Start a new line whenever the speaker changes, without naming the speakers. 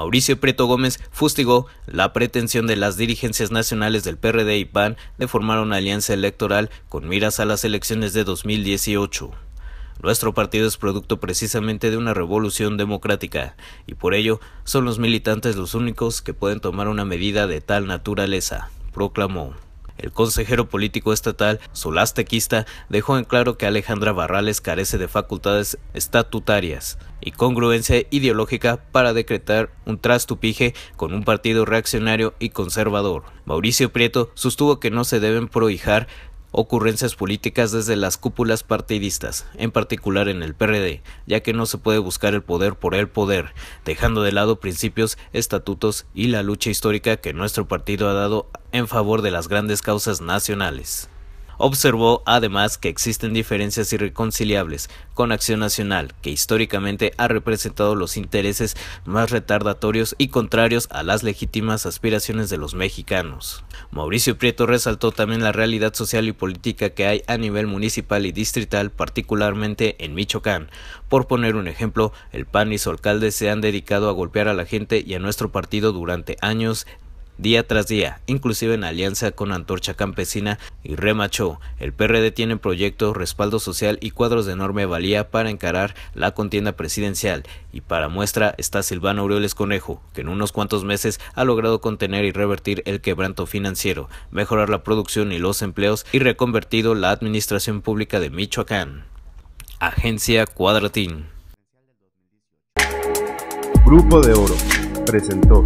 Mauricio Prieto Gómez fustigó la pretensión de las dirigencias nacionales del PRD y PAN de formar una alianza electoral con miras a las elecciones de 2018. Nuestro partido es producto precisamente de una revolución democrática, y por ello son los militantes los únicos que pueden tomar una medida de tal naturaleza, proclamó. El consejero político estatal, Solastequista, dejó en claro que Alejandra Barrales carece de facultades estatutarias y congruencia ideológica para decretar un trastupije con un partido reaccionario y conservador. Mauricio Prieto sostuvo que no se deben prohijar ocurrencias políticas desde las cúpulas partidistas, en particular en el PRD, ya que no se puede buscar el poder por el poder, dejando de lado principios, estatutos y la lucha histórica que nuestro partido ha dado en favor de las grandes causas nacionales. Observó además que existen diferencias irreconciliables con Acción Nacional, que históricamente ha representado los intereses más retardatorios y contrarios a las legítimas aspiraciones de los mexicanos. Mauricio Prieto resaltó también la realidad social y política que hay a nivel municipal y distrital, particularmente en Michoacán. Por poner un ejemplo, el PAN y su alcalde se han dedicado a golpear a la gente y a nuestro partido durante años día tras día, inclusive en alianza con Antorcha Campesina y Remachó. El PRD tiene proyectos, respaldo social y cuadros de enorme valía para encarar la contienda presidencial. Y para muestra está Silvano Aureoles Conejo, que en unos cuantos meses ha logrado contener y revertir el quebranto financiero, mejorar la producción y los empleos y reconvertido la administración pública de Michoacán. Agencia Cuadratín. Grupo de Oro presentó.